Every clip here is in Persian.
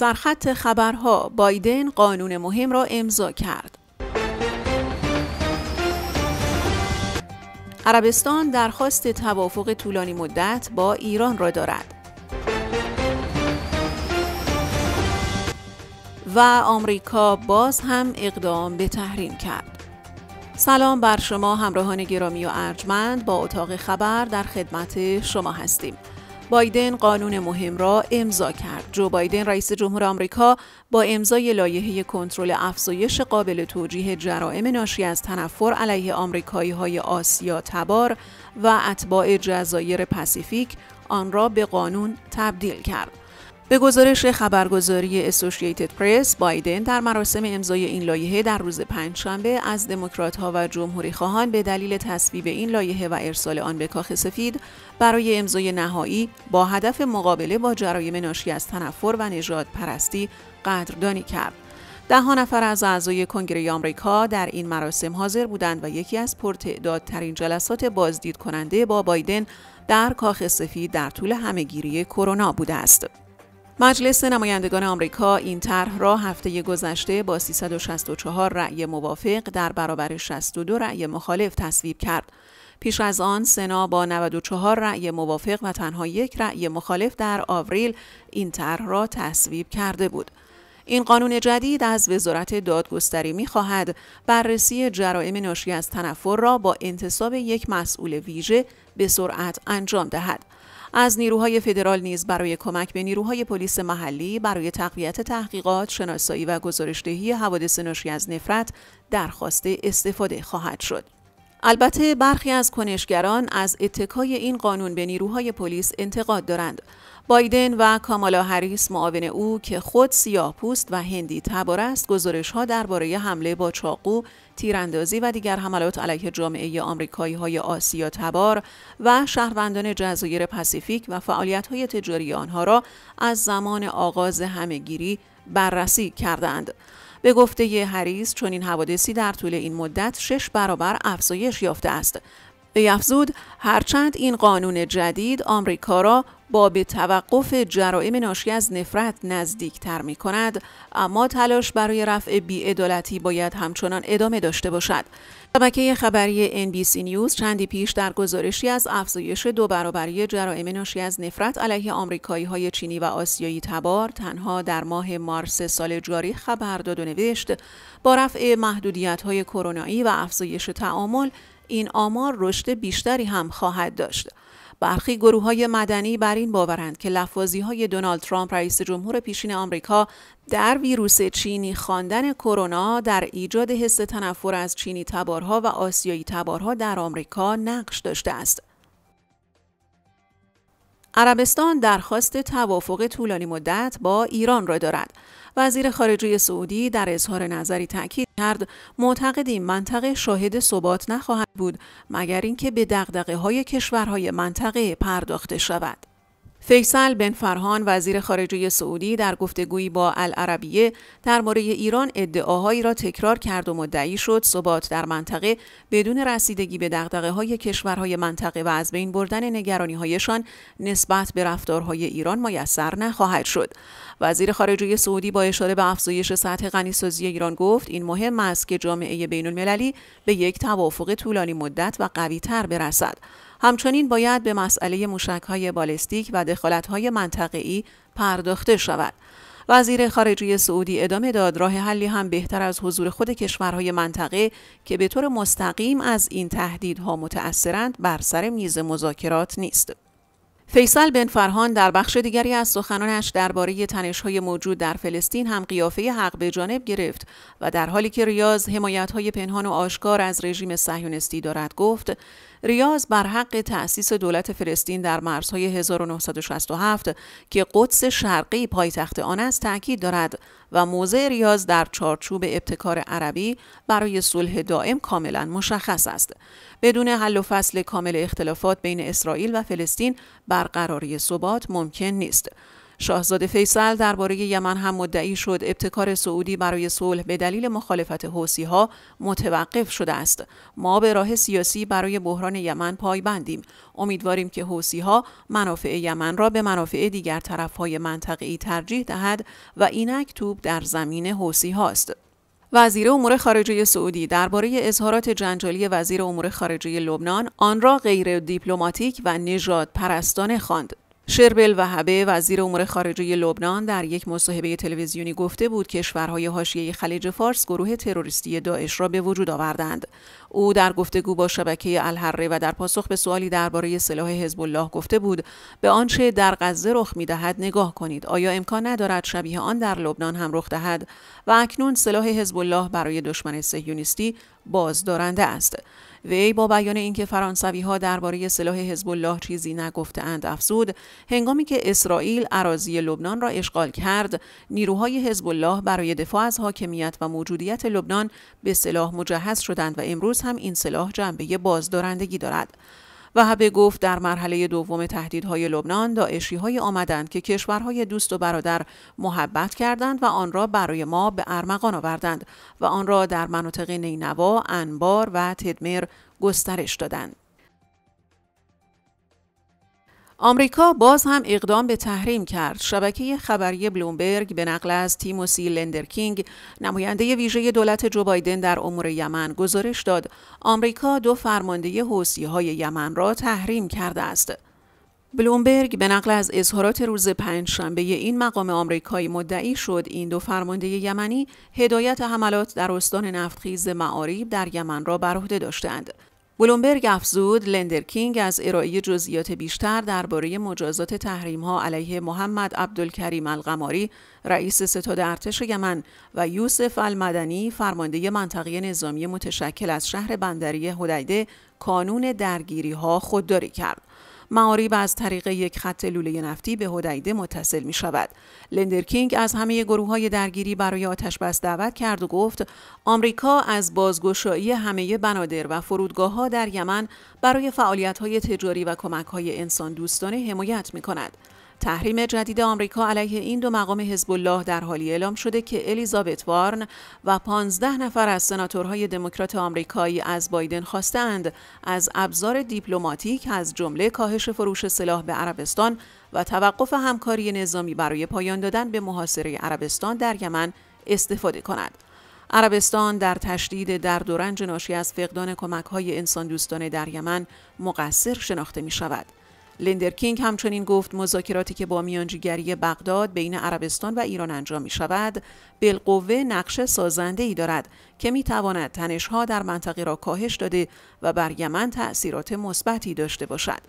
سرخط خبرها بایدن قانون مهم را امضا کرد. عربستان درخواست توافق طولانی مدت با ایران را دارد. و آمریکا باز هم اقدام به تحریم کرد. سلام بر شما همراهان گرامی و ارجمند با اتاق خبر در خدمت شما هستیم. بایدن قانون مهم را امضا کرد. جو بایدن رئیس جمهور آمریکا با امضای لایحه کنترل افزایش قابل توجیه جرائم ناشی از تنفر علیه آمریکایی های آسیا تبار و اتباع جزایر پسیفیک آن را به قانون تبدیل کرد. به گزارش خبرگزاری اسوسییتد پرس بایدن در مراسم امضای این لایحه در روز پنجشنبه از دموکرات‌ها و جمهوری خواهان به دلیل تصویب این لایحه و ارسال آن به کاخ سفید برای امضای نهایی با هدف مقابله با جرایم ناشی از تنفر و نجات پرستی قدردانی کرد. ده نفر از اعضای کنگره آمریکا در این مراسم حاضر بودند و یکی از پرتعدادترین جلسات بازدید کننده با بایدن در کاخ سفید در طول همهگیری کرونا بوده است. مجلس نمایندگان آمریکا این طرح را هفته گذشته با 364 رأی موافق در برابر 62 رأی مخالف تصویب کرد. پیش از آن سنا با 94 رأی موافق و تنها یک رأی مخالف در آوریل این طرح را تصویب کرده بود. این قانون جدید از وزارت دادگستری می بررسی جرائم ناشی از تنفر را با انتصاب یک مسئول ویژه به سرعت انجام دهد. از نیروهای فدرال نیز برای کمک به نیروهای پلیس محلی برای تقویت تحقیقات، شناسایی و گزارشدهی حوادث ناشی از نفرت درخواست استفاده خواهد شد. البته برخی از کنشگران از اتکای این قانون به نیروهای پلیس انتقاد دارند. بایدن و کامالا هریس معاون او که خود سیاه پوست و هندی تبار است گزارش درباره حمله با چاقو، تیراندازی و دیگر حملات علیه جامعه آمریکایی های آسیا تبار و شهروندان جزایر پسیفیک و فعالیت های تجاری آنها را از زمان آغاز همهگیری بررسی کردند. به گفته هریس چنین حوادثی در طول این مدت شش برابر افزایش یافته است افزود هرچند این قانون جدید آمریکا را با به توقف جرائم ناشی از نفرت تر می کند اما تلاش برای رفع بیعدالتی باید همچنان ادامه داشته باشد شبکه خبری NBC نیوز چندی پیش در گزارشی از افزایش دو برابری جرائم ناشی از نفرت علیه آمریکایی های چینی و آسیایی تبار تنها در ماه مارس سال جاری خبر داد و نوشت با رفع محدودیت های کرونایی و افزایش تعامل این آمار رشد بیشتری هم خواهد داشت. برخی گروه های مدنی بر این باورند که لفاظی های دونالد ترامپ رئیس جمهور پیشین آمریکا در ویروس چینی خواندن کرونا در ایجاد حس تنفر از چینی تبارها و آسیایی تبارها در آمریکا نقش داشته است. عربستان درخواست توافق طولانی مدت با ایران را دارد. وزیر خارجه سعودی در اظهار نظری تاکید کرد معتقدیم منطقه شاهد ثبات نخواهد بود مگر اینکه به های کشورهای منطقه پرداخته شود. فیصل بن فرهان وزیر خارجه سعودی در گفتگویی با العربیه درباره ایران ادعاهایی را تکرار کرد و مدعی شد ثبات در منطقه بدون رسیدگی به دقدقه های کشورهای منطقه و از بین بردن نگرانی هایشان نسبت به رفتارهای ایران میسر نخواهد شد وزیر خارجه سعودی با اشاره به افزایش سطح غنیسازی ایران گفت این مهم است که جامعه بین المللی به یک توافق طولانی مدت و قویتر برسد همچنین باید به مسئله های بالستیک و دخالت‌های منطقی پرداخته شود. وزیر خارجه سعودی ادامه داد راه حلی هم بهتر از حضور خود کشورهای منطقه که به طور مستقیم از این تهدیدها متأثرند بر سر میز مذاکرات نیست. فیصل بن فرهان در بخش دیگری از سخنانش درباره تنش‌های موجود در فلسطین هم قیافه حق به جانب گرفت و در حالی که ریاض حمایت‌های پنهان و آشکار از رژیم صهیونیستی دارد گفت ریاض بر حق تأسیس دولت فلسطین در مرزهای 1967 که قدس شرقی پایتخت آن است تاکید دارد و موضع ریاض در چارچوب ابتکار عربی برای صلح دائم کاملا مشخص است بدون حل و فصل کامل اختلافات بین اسرائیل و فلسطین برقراری ثبات ممکن نیست شاهزاده فیصل درباره یمن هم مدعی شد ابتکار سعودی برای صلح به دلیل مخالفت حوسی ها متوقف شده است ما به راه سیاسی برای بحران یمن پایبندیم امیدواریم که حوسی ها منافع یمن را به منافع دیگر طرف های منطقه ای ترجیح دهد و اینک توپ در زمین حوسی هاست وزیر امور خارجه سعودی درباره اظهارات جنجالی وزیر امور خارجه لبنان آن را غیر دیپلماتیک و نژاد پرستانه خواند شربل وهبه وزیر امور خارجه لبنان در یک مصاحبه تلویزیونی گفته بود کشورهای حاشیه خلیج فارس گروه تروریستی داعش را به وجود آوردند او در گفتگو با شبکه الحره و در پاسخ به سوالی درباره سلاح حزب الله گفته بود به آنچه در غزه رخ میدهد نگاه کنید آیا امکان ندارد شبیه آن در لبنان هم رخ دهد و اکنون سلاح حزب الله برای دشمن صهیونیستی بازدارنده است وی با بیان اینکه فرانسوی ها درباره سلاح حزب الله چیزی اند افزود هنگامی که اسرائیل اراضی لبنان را اشغال کرد نیروهای حزب الله برای دفاع از حاکمیت و موجودیت لبنان به سلاح مجهز شدند و امروز هم این سلاح جنبه بازدارندگی دارد وهبه گفت در مرحله دوم تهدیدهای لبنان داعشی های آمدند که کشورهای دوست و برادر محبت کردند و آن را برای ما به ارمغان آوردند و آن را در مناطق نینوا، انبار و تدمر گسترش دادند. آمریکا باز هم اقدام به تحریم کرد. شبکه خبری بلومبرگ به نقل از تیموسی لندرکینگ نماینده ویژه دولت جو بایدن در امور یمن گزارش داد آمریکا دو فرمانده های یمن را تحریم کرده است. بلومبرگ به نقل از اظهارات روز پنجشنبه این مقام آمریکایی مدعی شد این دو فرمانده یمنی هدایت حملات در استان نفتخیز معاریب در یمن را بر عهده داشتند. بلومبرگ افزود لندرکینگ از ارائه جزئیات بیشتر درباره مجازات تحریم ها علیه محمد عبدالکریم القماری رئیس ستاد ارتش یمن و یوسف المدنی فرمانده منطقه نظامی متشکل از شهر بندری هدیده کانون درگیری ها خودداری کرد. معاریب از طریق یک خط لوله نفتی به هدیده متصل می شود. لندرکینگ از همه گروه های درگیری برای آتش بس دعوت کرد و گفت آمریکا از بازگشایی همه بنادر و فرودگاه ها در یمن برای فعالیت های تجاری و کمک های انسان دوستانه حمایت می کند. تحریم جدید آمریکا علیه این دو مقام حزب الله در حالی اعلام شده که الیزابت وارن و 15 نفر از سناتورهای دموکرات آمریکایی از بایدن خواستند از ابزار دیپلماتیک از جمله کاهش فروش سلاح به عربستان و توقف همکاری نظامی برای پایان دادن به محاصره عربستان در یمن استفاده کند. عربستان در تشدید درد و رنج ناشی از فقدان کمکهای انسان دوستانه در یمن مقصر شناخته می شود. کینگ همچنین گفت مذاکراتی که با میانجیگری بغداد بین عربستان و ایران انجام می شود بالقوه نقش سازنده ای دارد که می تواند تنشها در منطقه را کاهش داده و بر یمن تأثیرات مثبتی داشته باشد.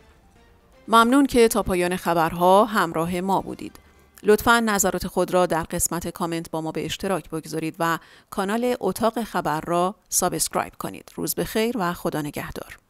ممنون که تا پایان خبرها همراه ما بودید. لطفا نظرات خود را در قسمت کامنت با ما به اشتراک بگذارید و کانال اتاق خبر را سابسکرایب کنید. روز بخیر و خدا نگهدار.